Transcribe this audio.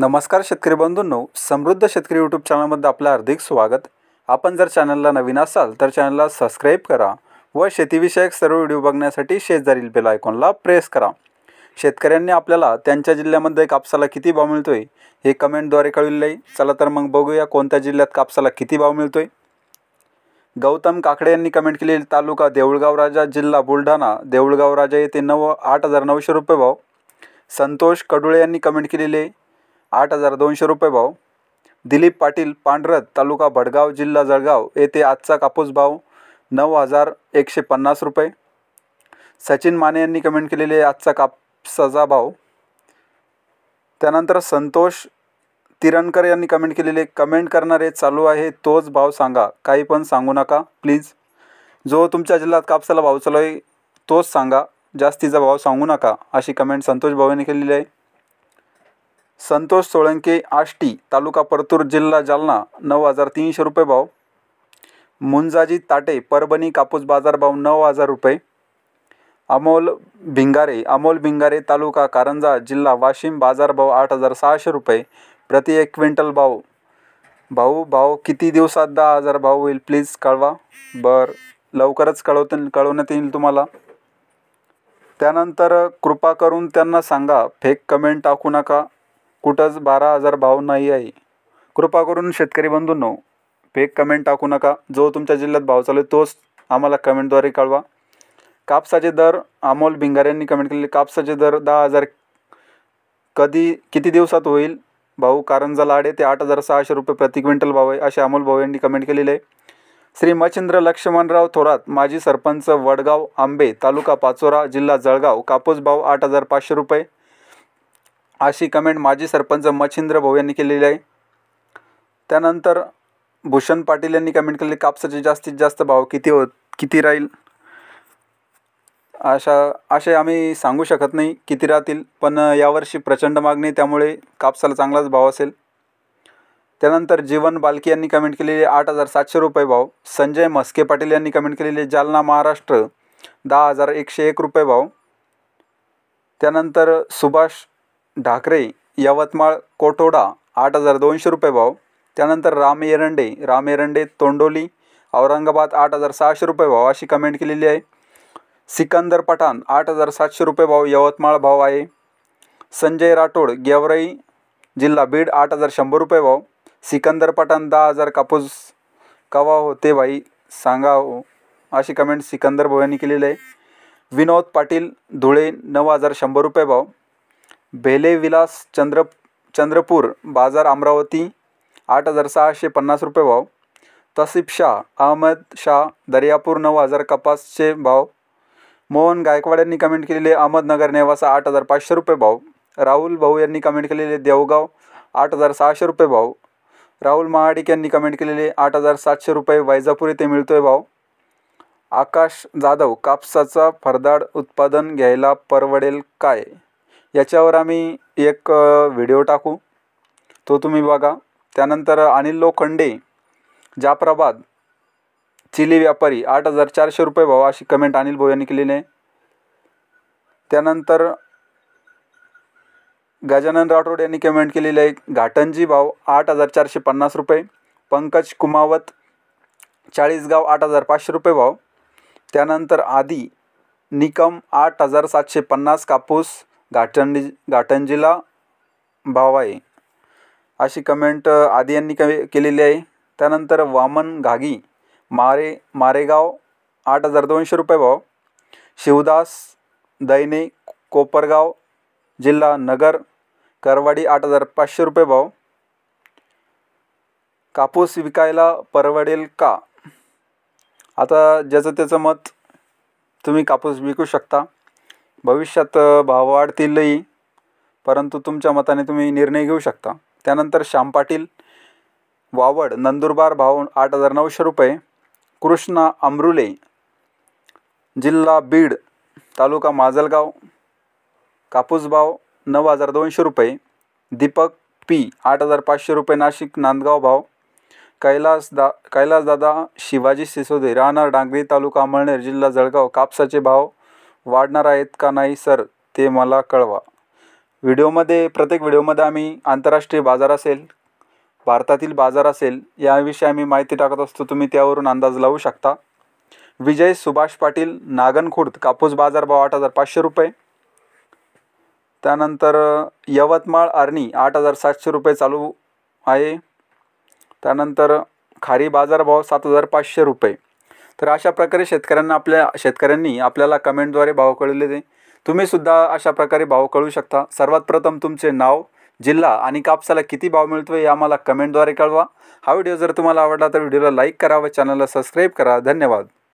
नमस्कार शेतकरी बंधूंनो समृद्ध शेतकरी यूट्यूब चॅनलमध्ये आपलं हार्दिक स्वागत आपण जर चॅनलला नवीन असाल तर चॅनलला सबस्क्राईब करा व शेतीविषयक सर्व व्हिडिओ बघण्यासाठी शेजारील बेल आयकॉनला प्रेस करा शेतकऱ्यांनी आपल्याला त्यांच्या जिल्ह्यामध्ये कापसाला किती भाव मिळतो आहे हे कमेंटद्वारे कळविले चला तर मग बघूया कोणत्या जिल्ह्यात कापसाला किती भाव मिळतो आहे गौतम काकडे यांनी कमेंट केलेली तालुका देऊळगाव राजा जिल्हा बुलढाणा देऊळगाव राजा येथे नव आठ हजार नऊशे रुपये भाव संतोष कडुळे यांनी कमेंट केलेले आठ हजार दोनशे रुपये भाव दिलीप पाटील पांढरत तालुका भडगाव जिल्हा जळगाव येथे आजचा कापूस भाव नऊ हजार एकशे पन्नास रुपये सचिन माने यांनी कमेंट केलेले आजचा कापसाचा भाव त्यानंतर संतोष तिरणकर यांनी कमेंट केलेले कमेंट करणारे चालू आहे तोच भाव सांगा काही पण सांगू नका प्लीज जो तुमच्या जिल्ह्यात कापसाला भाव चालू आहे तोच सांगा जास्तीचा भाव सांगू नका अशी कमेंट संतोष भाऊ यांनी केलेली आहे संतोष सोळंके आष्टी तालुका परतूर जिल्हा जालना नऊ हजार तीनशे रुपये भाव मुंजाजी ताटे परभणी कापूस बाजार भाव नऊ हजार रुपये अमोल भिंगारे अमोल भिंगारे तालुका कारंजा जिल्हा वाशिम बाजारभाव आठ हजार सहाशे रुपये प्रति एक क्विंटल भाव भाऊ भाव किती दिवसात दहा हजार भाव होईल प्लीज कळवा बर लवकरच कळवते कळवण्यात येईल तुम्हाला त्यानंतर कृपा करून त्यांना सांगा फेक कमेंट टाकू नका कुठंच बारा हजार भाव नाही आहे कृपा करून शेतकरी बंधूंनो फेक कमेंट टाकू नका जो तुमच्या जिल्ह्यात भाव चालू आहे तोच आम्हाला कमेंटद्वारे कळवा कापसाचे दर अमोल भिंगाऱ्यांनी यांनी कमेंट केलेले कापसाचे दर दहा हजार कधी किती दिवसात होईल भाऊ कारंजा लाडे ते आठ हजार सहाशे रुपये प्रति क्विंटल भाव आहे असे अमोल भाऊ यांनी कमेंट केलेले आहे श्री मच्छिंद्र लक्ष्मणराव थोरात माजी सरपंच वडगाव आंबे तालुका पाचोरा जिल्हा जळगाव कापूस भाव आठ हजार पाचशे रुपये अशी कमेंट माजी सरपंच मच्छिंद्र भाऊ यांनी केलेली आहे त्यानंतर भूषण पाटील यांनी कमेंट केलेली कापसाचे जास्तीत जास्त भाव किती होत किती राहील अशा असे आम्ही सांगू शकत नाही किती राहतील पण यावर्षी प्रचंड मागणी त्यामुळे कापसाला चांगलाच भाव असेल त्यानंतर जीवन बालकी यांनी कमेंट केलेले आठ हजार सातशे रुपये भाव संजय मस्के पाटील यांनी कमेंट केलेले जालना महाराष्ट्र दहा हजार एकशे एक रुपये भाव त्यानंतर सुभाष ढाकरे यवतमाळ कोटोडा आठ हजार दोनशे रुपये भाव त्यानंतर राम एरंडे राम एरंडे तोंडोली औरंगाबाद आठ हजार सहाशे रुपये भाव अशी कमेंट केलेली आहे सिकंदर पठाण आठ हजार सातशे रुपये भाव यवतमाळ भाव आहे संजय राठोड गेवराई जिल्हा बीड आठ हजार शंभर रुपये भाव सिकंदर पठाण दहा हजार कापूस कवा होते भाई सांगा हो अशी कमेंट सिकंदर भाऊ यांनी केलेली आहे विनोद पाटील धुळे नऊ हजार शंभर रुपये भाव भेले विलास चंद्र चंद्रपूर बाजार अमरावती आठ हजार सहाशे पन्नास रुपये भाव तसिफ शाह अहमद शाह दर्यापूर नऊ हजार कपासचे भाव मोहन गायकवाड यांनी कमेंट केलेले अहमदनगर नेवासा आठ हजार पाचशे रुपये भाव राहुल भाऊ यांनी कमेंट केलेले देवगाव आठ हजार सहाशे रुपये भाव राहुल महाडिक यांनी कमेंट केलेले आठ हजार सातशे रुपये वैजापूर येथे मिळतोय भाव आकाश जाधव कापसाचा फरदाड उत्पादन घ्यायला परवडेल काय याच्यावर आम्ही एक व्हिडिओ टाकू तो तुम्ही बघा त्यानंतर अनिल लोखंडे जाप्रभात चिली व्यापारी आठ हजार चारशे रुपये भाव अशी कमेंट अनिल भाऊ यांनी केलेली आहे त्यानंतर गजानन राठोड यांनी कमेंट केलेली आहे घाटंजी भाव आठ हजार चारशे पन्नास रुपये पंकज कुमावत चाळीसगाव आठ हजार पाचशे रुपये भाव त्यानंतर आदी निकम आठ हजार सातशे पन्नास कापूस घाटंजी घाटंजीला भाव आहे अशी कमेंट आदी यांनी कमी केलेली आहे त्यानंतर वामन घागी मारे मारेगाव आठ हजार दोनशे रुपये भाव शिवदास दैने कोपरगाव जिल्हा नगर करवाडी आठ हजार पाचशे रुपये भाव कापूस विकायला परवडेल का आता ज्याचं त्याचं मत तुम्ही कापूस विकू शकता भविष्यात भाव वाढतीलही परंतु तुमच्या मताने तुम्ही निर्णय घेऊ शकता त्यानंतर श्याम पाटील वावड नंदुरबार भाव आठ हजार नऊशे रुपये कृष्णा अमरुले जिल्हा बीड तालुका माजलगाव कापूस भाव नऊ हजार दोनशे रुपये दीपक पी आठ हजार पाचशे रुपये नाशिक नांदगाव भाव कैलास दा कैलासदादा शिवाजी सिसोदे राहणार डांगरी तालुका अमळनेर जिल्हा जळगाव कापसाचे भाव वाढणार आहेत का नाही सर ते मला कळवा व्हिडिओमध्ये प्रत्येक व्हिडिओमध्ये आम्ही आंतरराष्ट्रीय बाजार असेल भारतातील बाजार असेल याविषयी आम्ही माहिती टाकत असतो तुम्ही त्यावरून अंदाज लावू शकता विजय सुभाष पाटील नागनखुर्द कापूस बाजार भाव आठ हजार पाचशे रुपये त्यानंतर यवतमाळ आर्णी आठ हजार सातशे रुपये चालू आहे त्यानंतर खारी बाजारभाव सात हजार पाचशे रुपये तर अशा प्रकारे शेतकऱ्यांना आपल्या शेतकऱ्यांनी आपल्याला कमेंटद्वारे भाव कळलेले तुम्हीसुद्धा अशा प्रकारे भाव कळू शकता सर्वात प्रथम तुमचे नाव जिल्हा आणि कापसाला किती भाव मिळतो हे आम्हाला कमेंटद्वारे कळवा हा व्हिडिओ जर तुम्हाला आवडला तर व्हिडिओला लाईक करा व चॅनलला सबस्क्राईब करा धन्यवाद